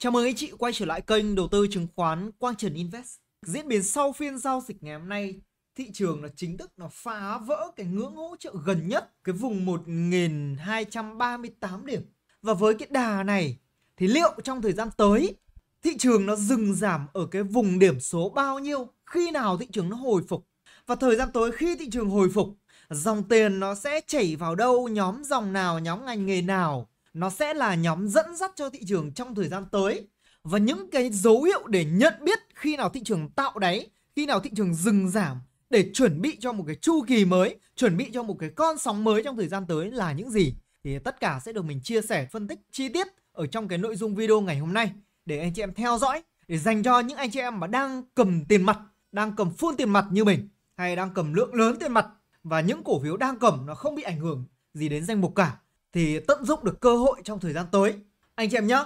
Chào mừng anh chị quay trở lại kênh đầu tư chứng khoán Quang Trần Invest. Diễn biến sau phiên giao dịch ngày hôm nay, thị trường là chính thức nó phá vỡ cái ngưỡng hỗ trợ gần nhất, cái vùng 1238 điểm. Và với cái đà này thì liệu trong thời gian tới thị trường nó dừng giảm ở cái vùng điểm số bao nhiêu, khi nào thị trường nó hồi phục? Và thời gian tới khi thị trường hồi phục, dòng tiền nó sẽ chảy vào đâu, nhóm dòng nào, nhóm ngành nghề nào nó sẽ là nhóm dẫn dắt cho thị trường trong thời gian tới và những cái dấu hiệu để nhận biết khi nào thị trường tạo đáy, khi nào thị trường dừng giảm để chuẩn bị cho một cái chu kỳ mới, chuẩn bị cho một cái con sóng mới trong thời gian tới là những gì thì tất cả sẽ được mình chia sẻ phân tích chi tiết ở trong cái nội dung video ngày hôm nay để anh chị em theo dõi để dành cho những anh chị em mà đang cầm tiền mặt, đang cầm phun tiền mặt như mình hay đang cầm lượng lớn tiền mặt và những cổ phiếu đang cầm nó không bị ảnh hưởng gì đến danh mục cả thì tận dụng được cơ hội trong thời gian tới. Anh chị em nhé,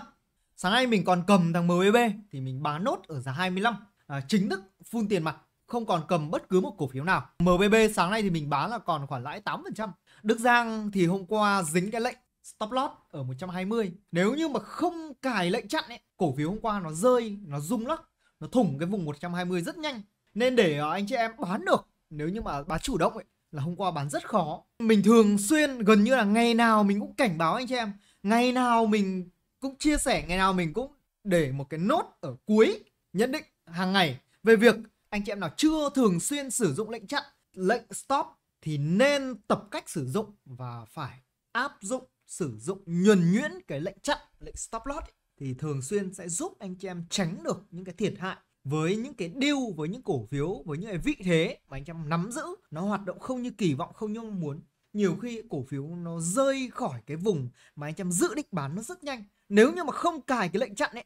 sáng nay mình còn cầm thằng MBB thì mình bán nốt ở giá 25, à, chính thức phun tiền mặt, không còn cầm bất cứ một cổ phiếu nào. MBB sáng nay thì mình bán là còn khoản lãi 8%. Đức Giang thì hôm qua dính cái lệnh stop loss ở 120. Nếu như mà không cài lệnh chặn ấy, cổ phiếu hôm qua nó rơi, nó rung lắc, nó thủng cái vùng 120 rất nhanh. Nên để anh chị em bán được nếu như mà bán chủ động ấy là hôm qua bán rất khó mình thường xuyên gần như là ngày nào mình cũng cảnh báo anh chị em ngày nào mình cũng chia sẻ ngày nào mình cũng để một cái nốt ở cuối nhận định hàng ngày về việc anh chị em nào chưa thường xuyên sử dụng lệnh chặn lệnh stop thì nên tập cách sử dụng và phải áp dụng sử dụng nhuần nhuyễn cái lệnh chặn lệnh stop loss thì thường xuyên sẽ giúp anh chị em tránh được những cái thiệt hại với những cái deal với những cổ phiếu với những cái vị thế mà anh em nắm giữ nó hoạt động không như kỳ vọng không như mong muốn nhiều khi cổ phiếu nó rơi khỏi cái vùng mà anh em dự định bán nó rất nhanh nếu như mà không cài cái lệnh chặn ấy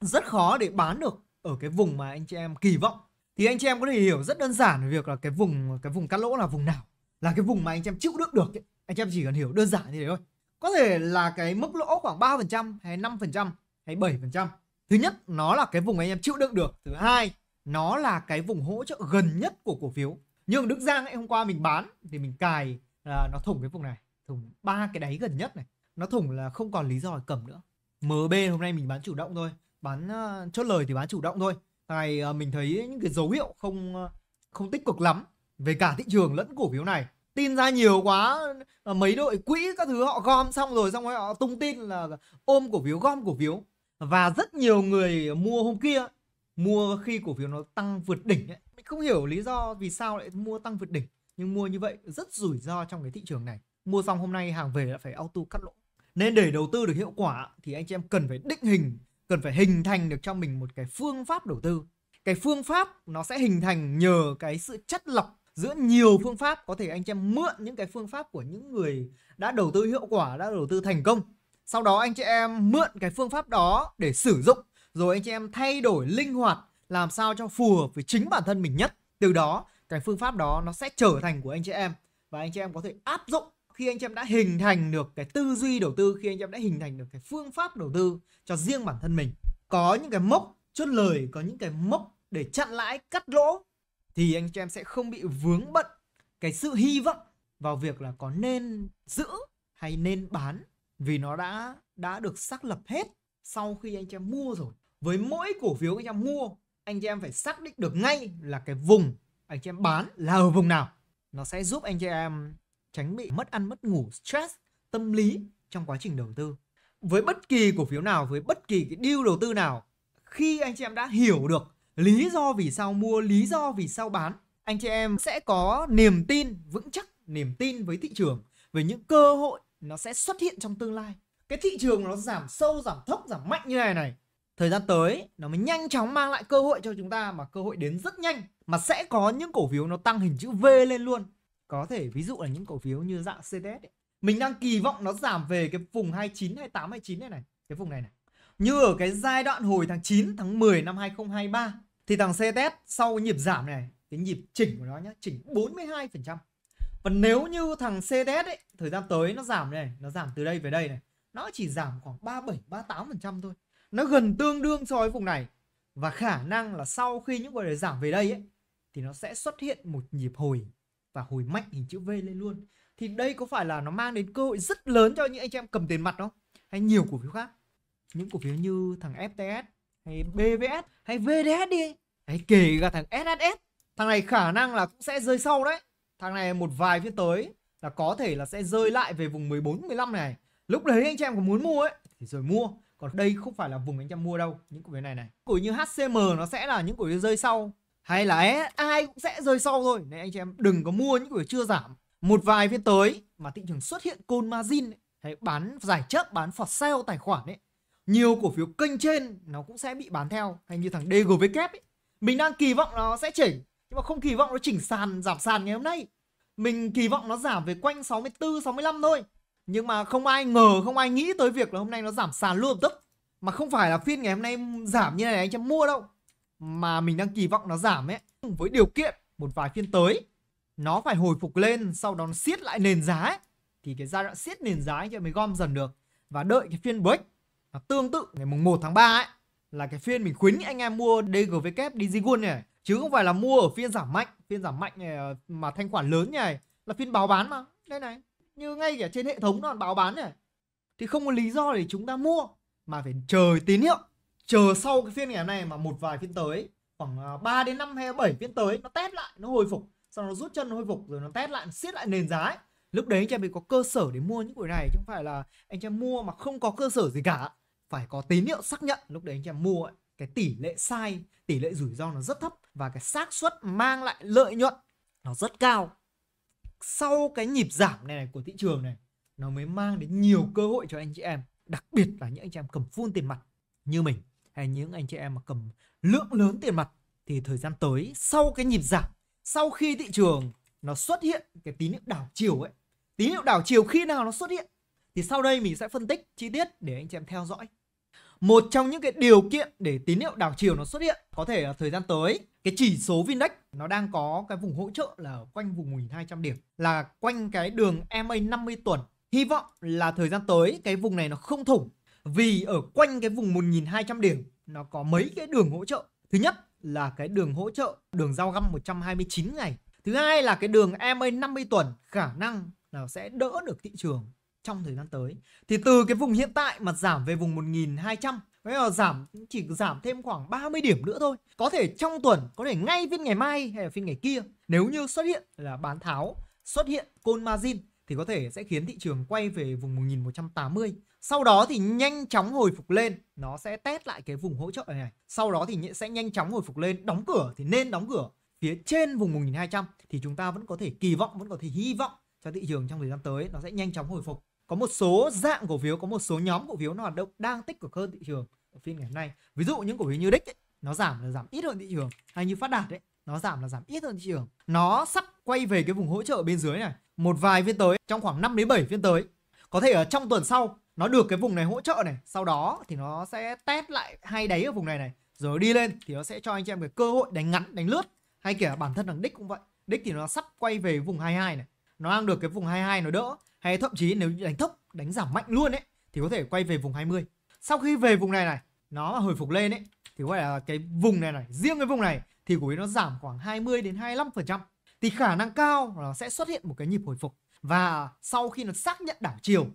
rất khó để bán được ở cái vùng mà anh chị em kỳ vọng thì anh chị em có thể hiểu rất đơn giản về việc là cái vùng cái vùng cắt lỗ là vùng nào là cái vùng mà anh chị em chịu đựng được ấy. anh chị em chỉ cần hiểu đơn giản như thế thôi có thể là cái mức lỗ khoảng 3% hay 5% hay 7% thứ nhất nó là cái vùng anh em chịu đựng được thứ hai nó là cái vùng hỗ trợ gần nhất của cổ phiếu nhưng đức giang ấy, hôm qua mình bán thì mình cài là nó thủng cái vùng này thủng ba cái đáy gần nhất này nó thủng là không còn lý do để cầm nữa mb hôm nay mình bán chủ động thôi bán uh, chốt lời thì bán chủ động thôi tại uh, mình thấy những cái dấu hiệu không uh, không tích cực lắm về cả thị trường lẫn cổ phiếu này tin ra nhiều quá mấy đội quỹ các thứ họ gom xong rồi xong rồi họ tung tin là ôm cổ phiếu gom cổ phiếu và rất nhiều người mua hôm kia mua khi cổ phiếu nó tăng vượt đỉnh ấy. mình không hiểu lý do vì sao lại mua tăng vượt đỉnh nhưng mua như vậy rất rủi ro trong cái thị trường này mua xong hôm nay hàng về là phải auto cắt lỗ nên để đầu tư được hiệu quả thì anh chị em cần phải định hình cần phải hình thành được cho mình một cái phương pháp đầu tư cái phương pháp nó sẽ hình thành nhờ cái sự chất lọc giữa nhiều phương pháp có thể anh chị em mượn những cái phương pháp của những người đã đầu tư hiệu quả đã đầu tư thành công sau đó anh chị em mượn cái phương pháp đó để sử dụng rồi anh chị em thay đổi linh hoạt làm sao cho phù hợp với chính bản thân mình nhất. Từ đó cái phương pháp đó nó sẽ trở thành của anh chị em và anh chị em có thể áp dụng khi anh chị em đã hình thành được cái tư duy đầu tư, khi anh chị em đã hình thành được cái phương pháp đầu tư cho riêng bản thân mình. Có những cái mốc chốt lời, có những cái mốc để chặn lãi, cắt lỗ thì anh chị em sẽ không bị vướng bận cái sự hy vọng vào việc là có nên giữ hay nên bán vì nó đã đã được xác lập hết sau khi anh chị em mua rồi với mỗi cổ phiếu anh chị em mua anh chị em phải xác định được ngay là cái vùng anh chị em bán là ở vùng nào nó sẽ giúp anh chị em tránh bị mất ăn mất ngủ stress tâm lý trong quá trình đầu tư với bất kỳ cổ phiếu nào với bất kỳ cái deal đầu tư nào khi anh chị em đã hiểu được lý do vì sao mua lý do vì sao bán anh chị em sẽ có niềm tin vững chắc niềm tin với thị trường về những cơ hội nó sẽ xuất hiện trong tương lai cái thị trường nó giảm sâu giảm thấp giảm mạnh như này này thời gian tới nó mới nhanh chóng mang lại cơ hội cho chúng ta mà cơ hội đến rất nhanh mà sẽ có những cổ phiếu nó tăng hình chữ V lên luôn có thể ví dụ là những cổ phiếu như dạng CTS ấy. mình đang kỳ vọng nó giảm về cái vùng 29 28 29 này này cái vùng này này như ở cái giai đoạn hồi tháng 9 tháng 10 năm 2023 thì thằng CTS sau nhịp giảm này cái nhịp chỉnh của nó nhá chỉnh 42% và nếu như thằng CDS ấy thời gian tới nó giảm này, nó giảm từ đây về đây này, nó chỉ giảm khoảng 37 38% thôi. Nó gần tương đương so với vùng này. Và khả năng là sau khi những vùng này giảm về đây ấy thì nó sẽ xuất hiện một nhịp hồi và hồi mạnh hình chữ V lên luôn. Thì đây có phải là nó mang đến cơ hội rất lớn cho những anh chị em cầm tiền mặt không? Hay nhiều cổ phiếu khác? Những cổ phiếu như thằng FTS hay BVS hay VDS đi hay kể cả thằng SSS thằng này khả năng là cũng sẽ rơi sau đấy Thằng này một vài phiên tới là có thể là sẽ rơi lại về vùng 14 15 này. Lúc đấy anh chị em có muốn mua ấy thì rồi mua. Còn đây không phải là vùng anh chị em mua đâu, những cổ phiếu này này. Cổ như HCM nó sẽ là những cổ phiếu rơi sau hay là ai cũng sẽ rơi sau thôi. Nên anh chị em đừng có mua những cổ phiếu chưa giảm. Một vài phiên tới mà thị trường xuất hiện côn margin ấy, hay bán giải chấp, bán for sale tài khoản ấy. Nhiều cổ phiếu kênh trên nó cũng sẽ bị bán theo hay như thằng DGVK ấy. Mình đang kỳ vọng nó sẽ chỉnh nhưng mà không kỳ vọng nó chỉnh sàn giảm sàn ngày hôm nay mình kỳ vọng nó giảm về quanh 64 65 thôi nhưng mà không ai ngờ không ai nghĩ tới việc là hôm nay nó giảm sàn luôn tức mà không phải là phiên ngày hôm nay giảm như này anh em mua đâu mà mình đang kỳ vọng nó giảm ấy với điều kiện một vài phiên tới nó phải hồi phục lên sau đó nó siết lại nền giá ấy. thì cái giai đoạn siết nền giá anh em mới gom dần được và đợi cái phiên break nó tương tự ngày mùng 1 tháng 3 ấy là cái phiên mình khuyến anh em mua DGVK e DG Gold này chứ không phải là mua ở phiên giảm mạnh phiên giảm mạnh này ờ, mà thanh khoản lớn như này là phiên báo bán mà đây này như ngay cả trên hệ thống nó còn báo bán này thì không có lý do để chúng ta mua mà phải chờ tín hiệu chờ sau cái phiên ngày hôm nay mà một vài phiên tới khoảng 3 ờ, đến 5 hay 7 phiên tới nó test lại nó hồi phục sau nó rút chân nó hồi phục rồi nó test lại siết lại nền giá ấy. lúc đấy anh em mới có cơ sở để mua những buổi này chứ không phải là anh em mua mà không có cơ sở gì cả phải có tín hiệu xác nhận lúc đấy anh em mua ấy cái tỷ lệ sai tỷ lệ rủi ro nó rất thấp và cái xác suất mang lại lợi nhuận nó rất cao sau cái nhịp giảm này, này của thị trường này nó mới mang đến nhiều cơ hội cho anh chị em đặc biệt là những anh chị em cầm full tiền mặt như mình hay những anh chị em mà cầm lượng lớn tiền mặt thì thời gian tới sau cái nhịp giảm sau khi thị trường nó xuất hiện cái tín hiệu đảo chiều ấy tín hiệu đảo chiều khi nào nó xuất hiện thì sau đây mình sẽ phân tích chi tiết để anh chị em theo dõi một trong những cái điều kiện để tín hiệu đảo chiều nó xuất hiện có thể là thời gian tới cái chỉ số Vindex nó đang có cái vùng hỗ trợ là quanh vùng 1200 điểm là quanh cái đường EMA 50 tuần hy vọng là thời gian tới cái vùng này nó không thủng vì ở quanh cái vùng 1200 điểm nó có mấy cái đường hỗ trợ thứ nhất là cái đường hỗ trợ đường giao găm 129 ngày thứ hai là cái đường EMA 50 tuần khả năng là sẽ đỡ được thị trường trong thời gian tới. Thì từ cái vùng hiện tại mà giảm về vùng 1200 Bây giờ giảm chỉ giảm thêm khoảng 30 điểm nữa thôi. Có thể trong tuần, có thể ngay phiên ngày mai hay là phiên ngày kia. Nếu như xuất hiện là bán tháo, xuất hiện côn margin thì có thể sẽ khiến thị trường quay về vùng 1180. Sau đó thì nhanh chóng hồi phục lên, nó sẽ test lại cái vùng hỗ trợ này. Sau đó thì sẽ nhanh chóng hồi phục lên, đóng cửa thì nên đóng cửa phía trên vùng 1200 thì chúng ta vẫn có thể kỳ vọng, vẫn có thể hy vọng cho thị trường trong thời gian tới nó sẽ nhanh chóng hồi phục có một số dạng cổ phiếu có một số nhóm cổ phiếu nó hoạt động đang tích cực hơn thị trường ở phiên ngày hôm nay ví dụ những cổ phiếu như đích ấy, nó giảm là giảm ít hơn thị trường hay như phát đạt đấy nó giảm là giảm ít hơn thị trường nó sắp quay về cái vùng hỗ trợ bên dưới này một vài phiên tới trong khoảng 5 đến 7 phiên tới có thể ở trong tuần sau nó được cái vùng này hỗ trợ này sau đó thì nó sẽ test lại hai đáy ở vùng này này rồi đi lên thì nó sẽ cho anh chị em cái cơ hội đánh ngắn đánh lướt hay kể bản thân thằng đích cũng vậy đích thì nó sắp quay về vùng 22 này nó đang được cái vùng 22 nó đỡ hay thậm chí nếu đánh thấp đánh giảm mạnh luôn ấy thì có thể quay về vùng 20 sau khi về vùng này này nó hồi phục lên ấy thì gọi là cái vùng này này riêng cái vùng này thì của nó giảm khoảng 20 đến 25 phần trăm thì khả năng cao là sẽ xuất hiện một cái nhịp hồi phục và sau khi nó xác nhận đảo chiều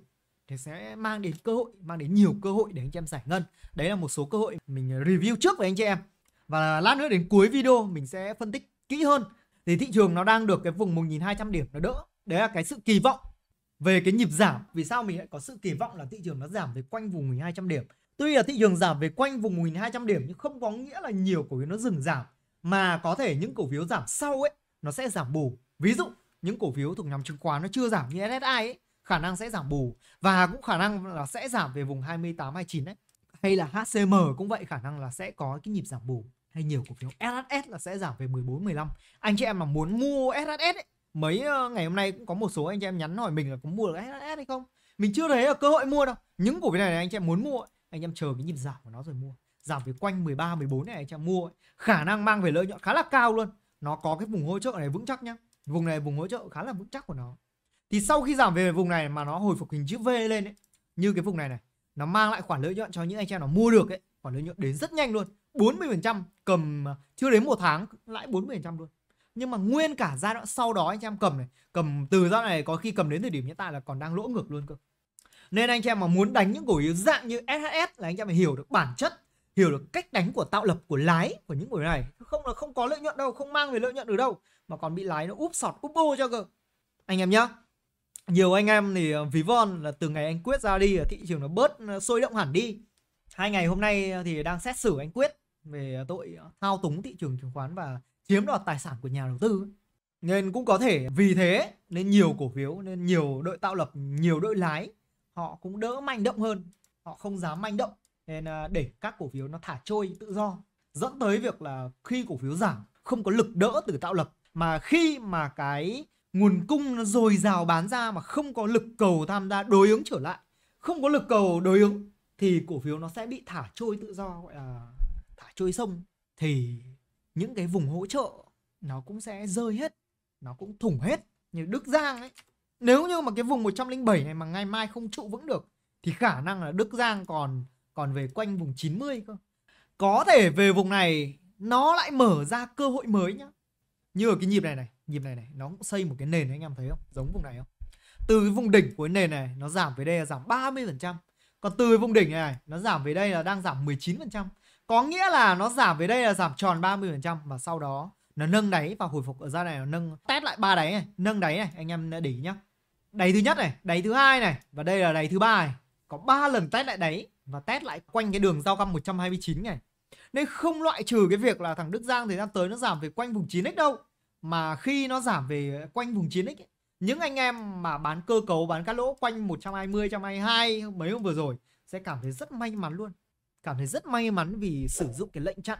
thì sẽ mang đến cơ hội mang đến nhiều cơ hội để anh chị em giải ngân đấy là một số cơ hội mình review trước với anh chị em và lát nữa đến cuối video mình sẽ phân tích kỹ hơn thì thị trường nó đang được cái vùng 1.200 điểm nó đỡ đấy là cái sự kỳ vọng về cái nhịp giảm vì sao mình lại có sự kỳ vọng là thị trường nó giảm về quanh vùng 1200 điểm tuy là thị trường giảm về quanh vùng 1200 điểm nhưng không có nghĩa là nhiều cổ phiếu nó dừng giảm mà có thể những cổ phiếu giảm sau ấy nó sẽ giảm bù ví dụ những cổ phiếu thuộc nhóm chứng khoán nó chưa giảm như SSI ấy khả năng sẽ giảm bù và cũng khả năng là sẽ giảm về vùng 28 29 đấy hay là HCM cũng vậy khả năng là sẽ có cái nhịp giảm bù hay nhiều cổ phiếu sss là sẽ giảm về 14 15 anh chị em mà muốn mua sss ấy, mấy ờ, ngày hôm nay cũng có một số anh chị em nhắn hỏi mình là có mua được SSS hay không mình chưa thấy là cơ hội mua đâu những cổ phiếu này, này anh chị em muốn mua anh em chờ cái nhịp giảm của nó rồi mua giảm về quanh 13 14 này anh chị em mua khả năng mang về lợi nhuận khá là cao luôn nó có cái vùng hỗ trợ này vững chắc nhá vùng này vùng hỗ trợ khá là vững chắc của nó thì sau khi giảm về vùng này mà nó hồi phục hình chữ V lên ấy, như cái vùng này này nó mang lại khoản lợi nhuận cho những anh em nó mua được ấy khoản lợi nhuận đến rất nhanh luôn 40% cầm ờ, chưa đến một tháng lãi 40% luôn nhưng mà nguyên cả giai đoạn sau đó anh em cầm này cầm từ giai đoạn này có khi cầm đến thời điểm hiện tại là còn đang lỗ ngược luôn cơ nên anh em mà muốn đánh những cổ phiếu dạng như SHS là anh em phải hiểu được bản chất hiểu được cách đánh của tạo lập của lái của những cổ này không là không có lợi nhuận đâu không mang về lợi nhuận được đâu mà còn bị lái nó úp sọt úp bô cho cơ anh em nhá nhiều anh em thì ờ, ví von là từ ngày anh quyết ra đi thị trường nó bớt ờ, sôi động hẳn đi hai ngày hôm nay thì đang xét xử anh quyết về tội ờ, thao túng thị trường chứng khoán và chiếm đoạt tài sản của nhà đầu tư nên cũng có thể vì thế nên nhiều cổ phiếu nên nhiều đội tạo lập nhiều đội lái họ cũng đỡ manh động hơn họ không dám manh động nên à, để các cổ phiếu nó thả trôi tự do dẫn tới việc là khi cổ phiếu giảm không có lực đỡ từ tạo lập mà khi mà cái nguồn cung nó dồi dào bán ra mà không có lực cầu tham gia đối ứng trở lại không có lực cầu đối ứng thì cổ phiếu nó sẽ bị thả trôi tự do gọi là thả trôi sông thì những cái vùng hỗ trợ nó cũng sẽ rơi hết nó cũng thủng hết như Đức Giang ấy nếu như mà cái vùng 107 này mà ngày mai không trụ vững được thì khả năng là Đức Giang còn còn về quanh vùng 90 cơ có thể về vùng này nó lại mở ra cơ hội mới nhá như ở cái nhịp này này nhịp này này nó cũng xây một cái nền anh em thấy không giống vùng này không từ cái vùng đỉnh của nền này nó giảm về đây là giảm 30 phần trăm còn từ vùng đỉnh này, nó giảm về đây là đang giảm 19 phần trăm có nghĩa là nó giảm về đây là giảm tròn 30% và sau đó nó nâng đáy và hồi phục ở ra này nó nâng test lại ba đáy này, nâng đáy này, anh em để ý nhá. Đáy thứ nhất này, đáy thứ hai này và đây là đáy thứ ba này. Có 3 lần test lại đáy và test lại quanh cái đường giao găm 129 này. Nên không loại trừ cái việc là thằng Đức Giang thời gian tới nó giảm về quanh vùng 9x đâu. Mà khi nó giảm về quanh vùng 9x ấy, những anh em mà bán cơ cấu bán cá lỗ quanh 120 122 mấy hôm vừa rồi sẽ cảm thấy rất may mắn luôn cảm thấy rất may mắn vì sử dụng cái lệnh chặn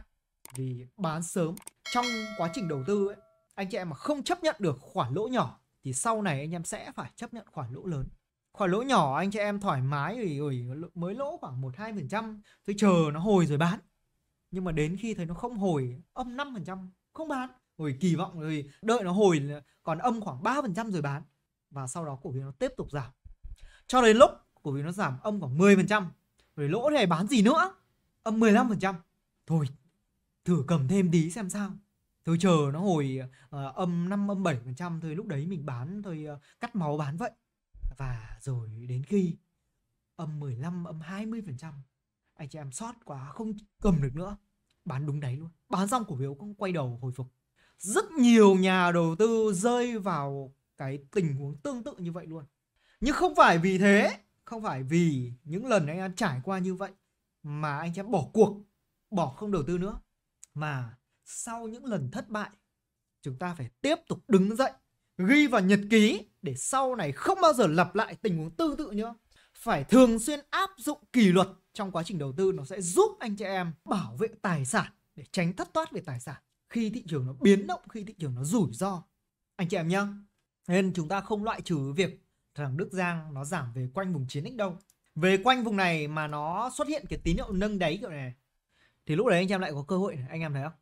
vì bán sớm trong quá trình đầu tư ấy anh chị em mà không chấp nhận được khoản lỗ nhỏ thì sau này anh em sẽ phải chấp nhận khoản lỗ lớn khoản lỗ nhỏ anh chị em thoải mái thì ủi mới lỗ khoảng một hai phần trăm tôi chờ nó hồi rồi bán nhưng mà đến khi thấy nó không hồi âm năm phần trăm không bán rồi kỳ vọng rồi đợi nó hồi còn âm khoảng ba phần trăm rồi bán và sau đó cổ phiếu nó tiếp tục giảm cho đến lúc cổ phiếu nó giảm âm khoảng 10% rồi lỗ thì bán gì nữa âm ờ, 15%. Thôi, thử cầm thêm tí xem sao. Thôi chờ nó hồi uh, âm 5 âm 7% thôi lúc đấy mình bán thôi uh, cắt máu bán vậy. Và rồi đến khi âm 15 âm 20% anh chị em sót quá không cầm được nữa bán đúng đấy luôn bán xong cổ phiếu cũng quay đầu hồi phục rất nhiều nhà đầu tư rơi vào cái tình huống tương tự như vậy luôn nhưng không phải vì thế không phải vì những lần anh em trải qua như vậy mà anh em bỏ cuộc, bỏ không đầu tư nữa. Mà sau những lần thất bại, chúng ta phải tiếp tục đứng dậy, ghi vào nhật ký để sau này không bao giờ lặp lại tình huống tương tự nữa. Phải thường xuyên áp dụng kỷ luật trong quá trình đầu tư nó sẽ giúp anh chị em bảo vệ tài sản để tránh thất thoát về tài sản khi thị trường nó biến động, khi thị trường nó rủi ro. Anh chị em nhá. Nên chúng ta không loại trừ việc thằng Đức Giang nó giảm về quanh vùng chiến x đâu về quanh vùng này mà nó xuất hiện cái tín hiệu nâng đáy kiểu này thì lúc đấy anh em lại có cơ hội anh em thấy không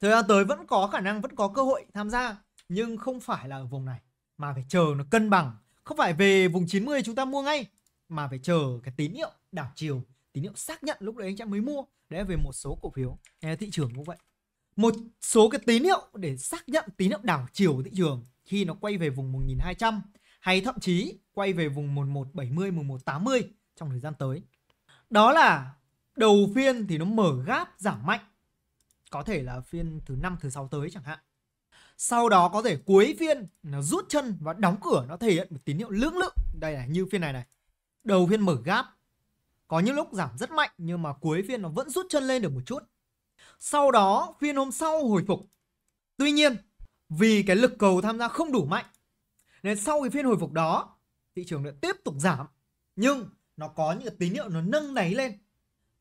thời gian tới vẫn có khả năng vẫn có cơ hội tham gia nhưng không phải là ở vùng này mà phải chờ nó cân bằng không phải về vùng 90 chúng ta mua ngay mà phải chờ cái tín hiệu đảo chiều tín hiệu xác nhận lúc đấy anh em mới mua đấy là về một số cổ phiếu thị trường cũng vậy một số cái tín hiệu để xác nhận tín hiệu đảo chiều thị trường khi nó quay về vùng 1200 hay thậm chí quay về vùng 1170 1180 trong thời gian tới. Đó là đầu phiên thì nó mở gáp giảm mạnh. Có thể là phiên thứ năm thứ sáu tới chẳng hạn. Sau đó có thể cuối phiên nó rút chân và đóng cửa nó thể hiện một tín hiệu lưỡng lự. Đây là như phiên này này. Đầu phiên mở gáp. Có những lúc giảm rất mạnh nhưng mà cuối phiên nó vẫn rút chân lên được một chút. Sau đó phiên hôm sau hồi phục. Tuy nhiên vì cái lực cầu tham gia không đủ mạnh nên sau cái phiên hồi phục đó thị trường lại tiếp tục giảm nhưng nó có những tín hiệu nó nâng nảy lên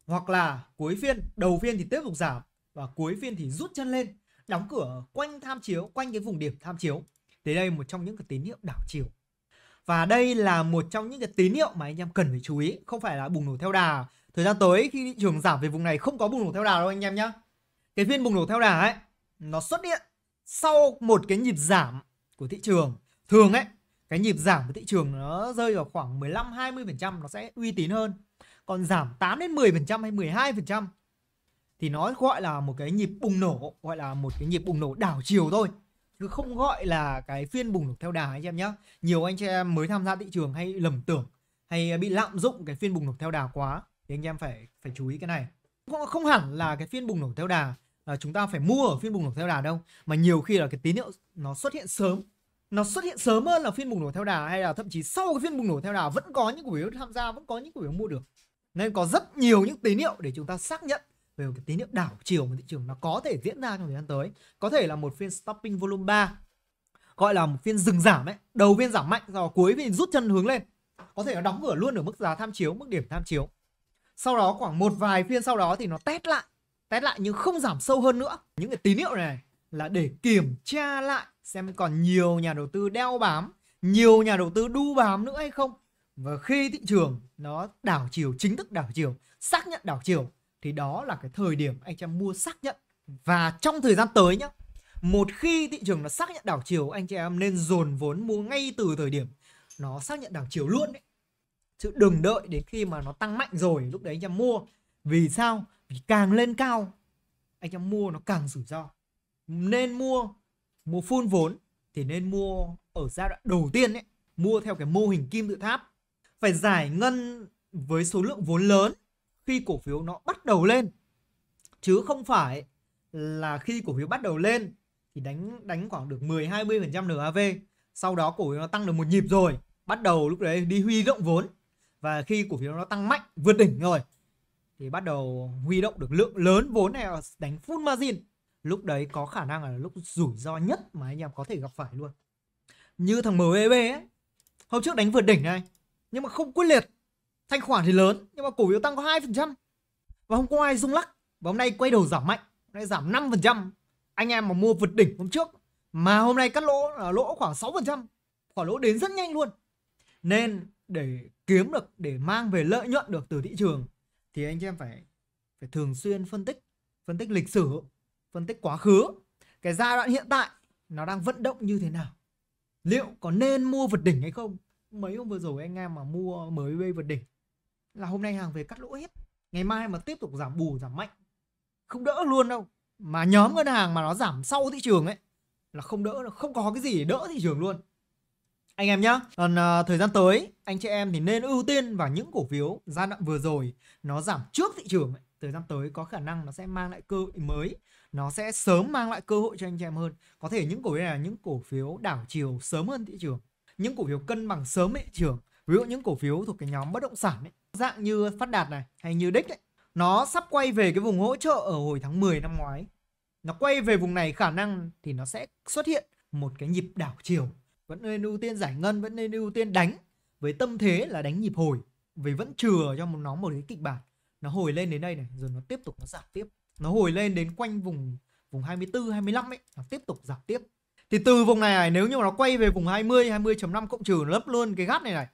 hoặc là cuối phiên đầu phiên thì tiếp tục giảm và cuối phiên thì rút chân lên đóng cửa quanh tham chiếu quanh cái vùng điểm tham chiếu thì đây một trong những cái tín hiệu đảo chiều và đây là một trong những cái tín hiệu mà anh em cần phải chú ý không phải là bùng nổ theo đà thời gian tới khi thị trường giảm về vùng này không có bùng nổ theo đà đâu anh em nhá cái phiên bùng nổ theo đà ấy nó xuất hiện sau một cái nhịp giảm của thị trường thường ấy cái nhịp giảm của thị trường nó rơi vào khoảng 15 20% nó sẽ uy tín hơn. Còn giảm 8 đến 10% hay 12% thì nó gọi là một cái nhịp bùng nổ, gọi là một cái nhịp bùng nổ đảo chiều thôi. Chứ không gọi là cái phiên bùng nổ theo đà anh em nhé. Nhiều anh chị em mới tham gia thị trường hay lầm tưởng hay bị lạm dụng cái phiên bùng nổ theo đà quá thì anh em phải phải chú ý cái này. Không, không hẳn là cái phiên bùng nổ theo đà là chúng ta phải mua ở phiên bùng nổ theo đà đâu mà nhiều khi là cái tín hiệu nó xuất hiện sớm nó xuất hiện sớm hơn là phiên bùng nổ theo đà hay là thậm chí sau cái phiên bùng nổ theo đà vẫn có những cổ phiếu tham gia vẫn có những cổ phiếu mua được nên có rất nhiều những tín hiệu để chúng ta xác nhận về một cái tín hiệu đảo chiều của thị trường nó có thể diễn ra trong thời gian tới có thể là một phiên stopping volume 3 gọi là một phiên dừng giảm ấy đầu phiên giảm mạnh rồi cuối phiên rút chân hướng lên có thể nó đóng cửa luôn ở mức giá tham chiếu mức điểm tham chiếu sau đó khoảng một vài phiên sau đó thì nó test lại test lại nhưng không giảm sâu hơn nữa những cái tín hiệu này là để kiểm tra lại xem còn nhiều nhà đầu tư đeo bám, nhiều nhà đầu tư đu bám nữa hay không. Và khi thị trường nó đảo chiều, chính thức đảo chiều, xác nhận đảo chiều thì đó là cái thời điểm anh chị em mua xác nhận. Và trong thời gian tới nhé một khi thị trường nó xác nhận đảo chiều anh chị em nên dồn vốn mua ngay từ thời điểm nó xác nhận đảo chiều luôn đấy. Chứ đừng đợi đến khi mà nó tăng mạnh rồi lúc đấy anh em mua. Vì sao? Vì càng lên cao anh em mua nó càng rủi ro nên mua mua full vốn thì nên mua ở giai đoạn đầu tiên ấy, mua theo cái mô hình kim tự tháp. Phải giải ngân với số lượng vốn lớn khi cổ phiếu nó bắt đầu lên. Chứ không phải là khi cổ phiếu bắt đầu lên thì đánh đánh khoảng được 10 20% NAV, sau đó cổ phiếu nó tăng được một nhịp rồi, bắt đầu lúc đấy đi huy động vốn và khi cổ phiếu nó tăng mạnh vượt đỉnh rồi thì bắt đầu huy động được lượng lớn vốn này đánh full margin lúc đấy có khả năng là lúc rủi ro nhất mà anh em có thể gặp phải luôn như thằng MEB ấy hôm trước đánh vượt đỉnh này nhưng mà không quyết liệt thanh khoản thì lớn nhưng mà cổ phiếu tăng có hai phần trăm và hôm qua ai rung lắc và hôm nay quay đầu giảm mạnh hôm nay giảm 5% anh em mà mua vượt đỉnh hôm trước mà hôm nay cắt lỗ là lỗ khoảng 6% khoảng lỗ đến rất nhanh luôn nên để kiếm được để mang về lợi nhuận được từ thị trường thì anh em phải phải thường xuyên phân tích phân tích lịch sử phân tích quá khứ cái giai đoạn hiện tại nó đang vận động như thế nào liệu có nên mua vượt đỉnh hay không mấy hôm vừa rồi anh em mà mua mới bê vượt đỉnh là hôm nay hàng về cắt lỗ hết ngày mai mà tiếp tục giảm bù giảm mạnh không đỡ luôn đâu mà nhóm ngân hàng mà nó giảm sau thị trường ấy là không đỡ không có cái gì để đỡ thị trường luôn anh em nhé. Còn uh, thời gian tới, anh chị em thì nên ưu tiên vào những cổ phiếu giai đoạn vừa rồi nó giảm trước thị trường. Ấy. Thời gian tới có khả năng nó sẽ mang lại cơ hội mới, nó sẽ sớm mang lại cơ hội cho anh chị em hơn. Có thể những cổ phiếu này là những cổ phiếu đảo chiều sớm hơn thị trường, những cổ phiếu cân bằng sớm thị trường. Ví dụ những cổ phiếu thuộc cái nhóm bất động sản ấy, dạng như Phát Đạt này hay như Đích ấy, nó sắp quay về cái vùng hỗ trợ ở hồi tháng 10 năm ngoái. Nó quay về vùng này khả năng thì nó sẽ xuất hiện một cái nhịp đảo chiều vẫn nên ưu tiên giải ngân vẫn nên ưu tiên đánh với tâm thế là đánh nhịp hồi vì vẫn chừa cho nó một cái kịch bản nó hồi lên đến đây này rồi nó tiếp tục nó giảm tiếp nó hồi lên đến quanh vùng vùng 24 25 ấy nó tiếp tục giảm tiếp thì từ vùng này, này nếu như nó quay về vùng 20 20.5 cộng trừ lấp luôn cái gắt này này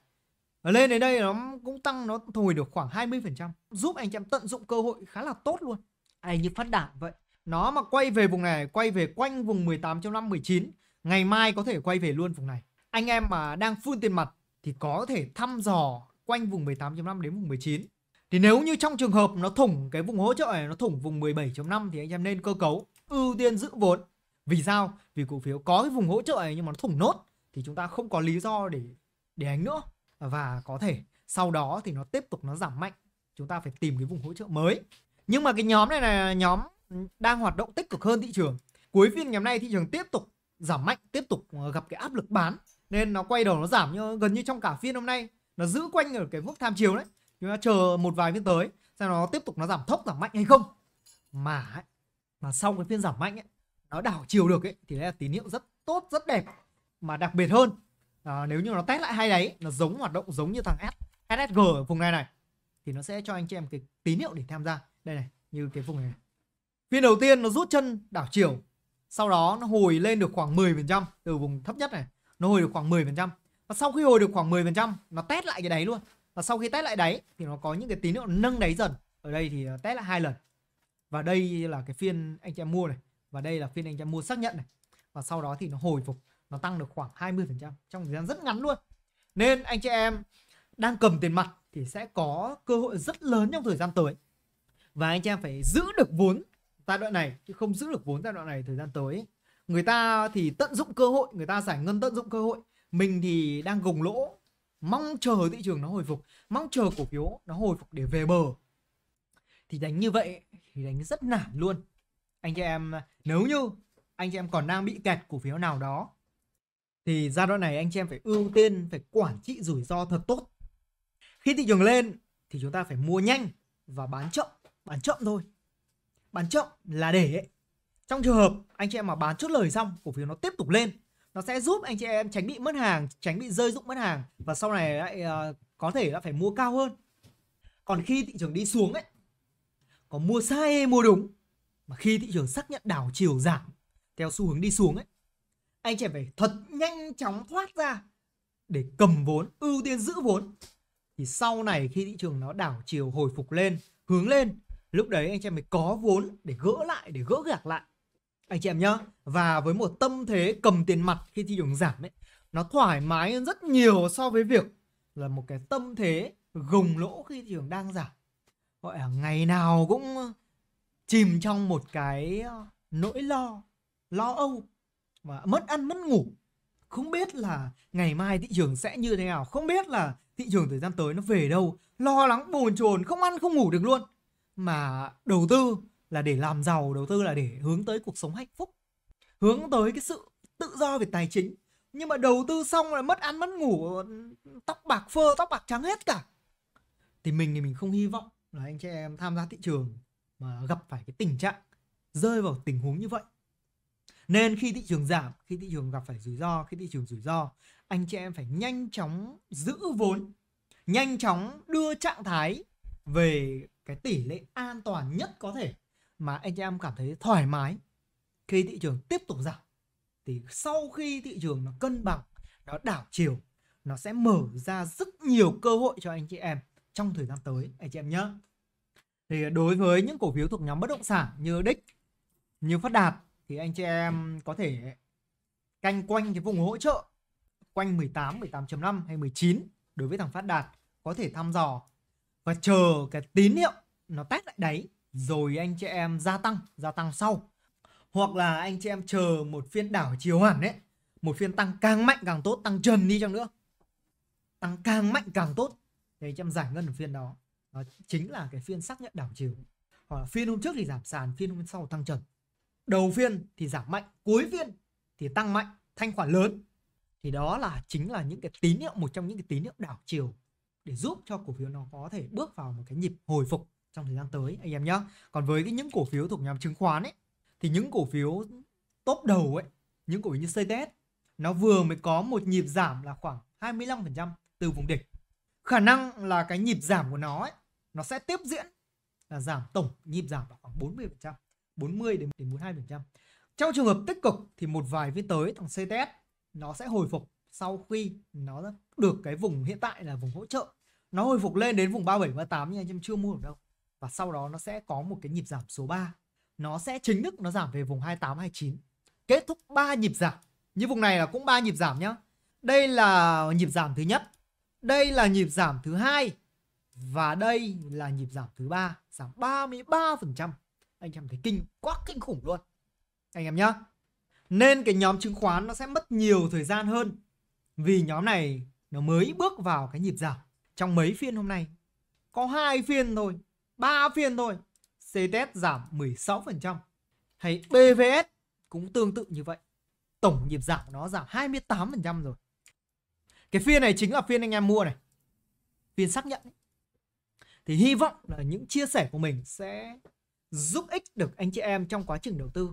nó lên đến đây nó cũng tăng nó thổi được khoảng 20% giúp anh em tận dụng cơ hội khá là tốt luôn ai như phát đạn vậy nó mà quay về vùng này quay về quanh vùng 18.5 19 Ngày mai có thể quay về luôn vùng này. Anh em mà đang phun tiền mặt thì có thể thăm dò quanh vùng 18.5 đến vùng 19. Thì nếu như trong trường hợp nó thủng cái vùng hỗ trợ này, nó thủng vùng 17.5 thì anh em nên cơ cấu ưu tiên giữ vốn. Vì sao? Vì cổ phiếu có cái vùng hỗ trợ này nhưng mà nó thủng nốt thì chúng ta không có lý do để để đánh nữa và có thể sau đó thì nó tiếp tục nó giảm mạnh. Chúng ta phải tìm cái vùng hỗ trợ mới. Nhưng mà cái nhóm này là nhóm đang hoạt động tích cực hơn thị trường. Cuối phiên ngày hôm nay thị trường tiếp tục giảm mạnh tiếp tục ờ, gặp cái áp lực bán nên nó quay đầu nó giảm như gần như trong cả phiên hôm nay nó giữ quanh ở cái mức tham chiều đấy chúng ta chờ một vài phiên tới xem nó tiếp tục nó giảm thốc giảm mạnh hay không mà mà sau cái phiên giảm mạnh ấy nó đảo chiều được ấy thì đấy là tín hiệu rất tốt rất đẹp mà đặc biệt hơn à, nếu như nó test lại hai đấy nó giống hoạt động giống như thằng S SSG ở vùng này này thì nó sẽ cho anh chị em cái tín hiệu để tham gia đây này như cái vùng này. phiên đầu tiên nó rút chân đảo chiều sau đó nó hồi lên được khoảng 10% từ vùng thấp nhất này nó hồi được khoảng 10% và sau khi hồi được khoảng 10% nó test lại cái đáy luôn và sau khi test lại đáy thì nó có những cái tín hiệu nâng đáy dần ở đây thì ờ, test lại hai lần và đây là cái phiên anh chị em mua này và đây là phiên anh chị em mua xác nhận này và sau đó thì nó hồi phục nó tăng được khoảng 20% trong thời gian rất ngắn luôn nên anh chị em đang cầm tiền mặt thì sẽ có cơ hội rất lớn trong thời gian tới và anh chị em phải giữ được vốn giai đoạn này chứ không giữ được vốn giai đoạn này thời gian tới người ta thì tận dụng cơ hội người ta giải ngân tận dụng cơ hội mình thì đang gồng lỗ mong chờ thị trường nó hồi phục mong chờ cổ phiếu nó hồi phục để về bờ thì đánh như vậy thì đánh rất nản luôn anh chị em nếu như anh chị em còn đang bị kẹt cổ phiếu nào đó thì giai đoạn này anh chị em phải ưu tiên phải quản trị rủi ro thật tốt khi thị trường lên thì chúng ta phải mua nhanh và bán chậm bán chậm thôi bán chậm là để ấy. Trong trường hợp anh chị em mà bán chốt lời xong cổ phiếu nó tiếp tục lên nó sẽ giúp anh chị em tránh bị mất hàng, tránh bị rơi dụng mất hàng và sau này lại uh, có thể là phải mua cao hơn. Còn khi thị trường đi xuống ấy, có mua sai hay mua đúng mà khi thị trường xác nhận đảo chiều giảm theo xu hướng đi xuống ấy, anh chị em phải thật nhanh chóng thoát ra để cầm vốn, ưu tiên giữ vốn thì sau này khi thị trường nó đảo chiều hồi phục lên, hướng lên lúc đấy anh chị em mới có vốn để gỡ lại để gỡ gạc lại anh chị em nhá và với một tâm thế cầm tiền mặt khi thị trường giảm ấy nó thoải mái hơn rất nhiều so với việc là một cái tâm thế gồng lỗ khi thị trường đang giảm gọi là ngày nào cũng chìm trong một cái ờ, nỗi lo lo âu và mất ăn mất ngủ không biết là ngày mai thị trường sẽ như thế nào không biết là thị trường thời gian tới nó về đâu lo lắng bồn chồn không ăn không ngủ được luôn mà đầu tư là để làm giàu đầu tư là để hướng tới cuộc sống hạnh phúc hướng tới cái sự tự do về tài chính nhưng mà đầu tư xong là mất ăn mất ngủ tóc bạc phơ tóc bạc trắng hết cả thì mình thì mình không hy vọng là anh chị em tham gia thị trường mà gặp phải cái tình trạng rơi vào tình huống như vậy nên khi thị trường giảm khi thị trường gặp phải rủi ro khi thị trường rủi ro anh chị em phải nhanh chóng giữ vốn nhanh chóng đưa trạng thái về cái tỷ lệ an toàn nhất có thể mà anh chị em cảm thấy thoải mái khi thị trường tiếp tục giảm thì sau khi thị trường nó cân bằng nó đảo chiều nó sẽ mở ra rất nhiều cơ hội cho anh chị em trong thời gian tới anh chị em nhé thì đối với những cổ phiếu thuộc nhóm bất động sản như đích như phát đạt thì anh chị em có thể canh quanh cái vùng hỗ trợ quanh 18, 18.5 hay 19 đối với thằng phát đạt có thể thăm dò và chờ cái tín hiệu nó test lại đáy rồi anh chị em gia tăng gia tăng sau hoặc là anh chị em chờ một phiên đảo chiều hẳn đấy một phiên tăng càng mạnh càng tốt tăng trần đi chăng nữa tăng càng mạnh càng tốt để anh chị em giải ngân ở phiên đó đó chính là cái phiên xác nhận đảo chiều hoặc là phiên hôm trước thì giảm sàn phiên hôm sau tăng trần đầu phiên thì giảm mạnh cuối phiên thì tăng mạnh thanh khoản lớn thì đó là chính là những cái tín hiệu một trong những cái tín hiệu đảo chiều để giúp cho cổ phiếu nó có thể bước vào một cái nhịp hồi phục trong thời gian tới anh em nhé còn với cái những cổ phiếu thuộc nhóm chứng khoán ấy thì những cổ phiếu top đầu ấy những cổ phiếu như CTS nó vừa mới có một nhịp giảm là khoảng 25% từ vùng đỉnh khả năng là cái nhịp giảm của nó ấy, nó sẽ tiếp diễn là giảm tổng nhịp giảm là khoảng 40% 40 đến 42% trong trường hợp tích cực thì một vài phiên tới thằng CTS nó sẽ hồi phục sau khi nó được cái vùng hiện tại là vùng hỗ trợ nó hồi phục lên đến vùng 37 38 nhưng anh em chưa mua được đâu và sau đó nó sẽ có một cái nhịp giảm số 3 nó sẽ chính thức nó giảm về vùng 28 29 kết thúc 3 nhịp giảm như vùng này là cũng 3 nhịp giảm nhá đây là nhịp giảm thứ nhất đây là nhịp giảm thứ hai và đây là nhịp giảm thứ ba giảm 33% anh em thấy kinh quá kinh khủng luôn anh em nhá nên cái nhóm chứng khoán nó sẽ mất nhiều thời gian hơn vì nhóm này nó mới bước vào cái nhịp giảm trong mấy phiên hôm nay. Có hai phiên thôi, ba phiên thôi. CTS giảm 16%. Hay BVS cũng tương tự như vậy. Tổng nhịp giảm nó giảm 28% rồi. Cái phiên này chính là phiên anh em mua này. Phiên xác nhận. Ấy. Thì hy vọng là những chia sẻ của mình sẽ giúp ích được anh chị em trong quá trình đầu tư.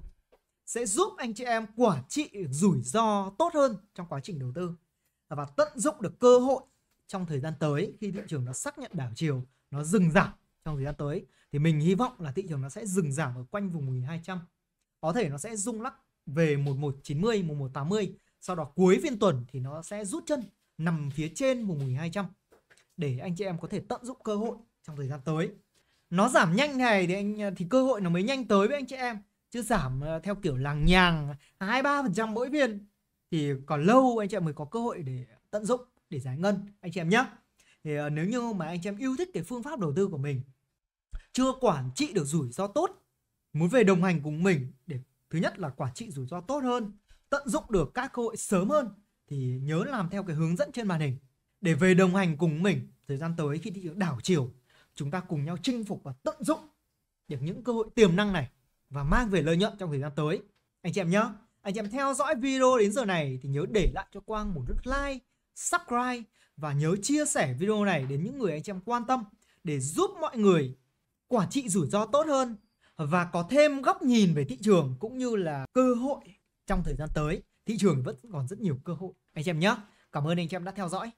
Sẽ giúp anh chị em quản trị rủi ro tốt hơn trong quá trình đầu tư và tận dụng được cơ hội trong thời gian tới khi thị trường nó xác nhận đảo chiều nó dừng giảm trong thời gian tới thì mình hy vọng là thị trường nó sẽ dừng giảm ở quanh vùng 1200 có thể nó sẽ rung lắc về 1190 1180 sau đó cuối phiên tuần thì nó sẽ rút chân nằm phía trên vùng 1200 để anh chị em có thể tận dụng cơ hội trong thời gian tới nó giảm nhanh này thì anh thì cơ hội nó mới nhanh tới với anh chị em chứ giảm ờ, theo kiểu làng nhàng hai ba phần trăm mỗi viên thì còn lâu anh chị em mới có cơ hội để tận dụng để giải ngân anh chị em nhé thì ờ, nếu như mà anh chị em yêu thích cái phương pháp đầu tư của mình chưa quản trị được rủi ro tốt muốn về đồng hành cùng mình để thứ nhất là quản trị rủi ro tốt hơn tận dụng được các cơ hội sớm hơn thì nhớ làm theo cái hướng dẫn trên màn hình để về đồng hành cùng mình thời gian tới khi thị trường đảo chiều chúng ta cùng nhau chinh phục và tận dụng được những cơ hội tiềm năng này và mang về lợi nhuận trong thời gian tới anh chị em nhé anh em theo dõi video đến giờ này thì nhớ để lại cho Quang một nút like, subscribe và nhớ chia sẻ video này đến những người anh em quan tâm để giúp mọi người quản trị rủi ro tốt hơn và có thêm góc nhìn về thị trường cũng như là cơ hội trong thời gian tới. Thị trường vẫn còn rất nhiều cơ hội anh em nhé. Cảm ơn anh em đã theo dõi.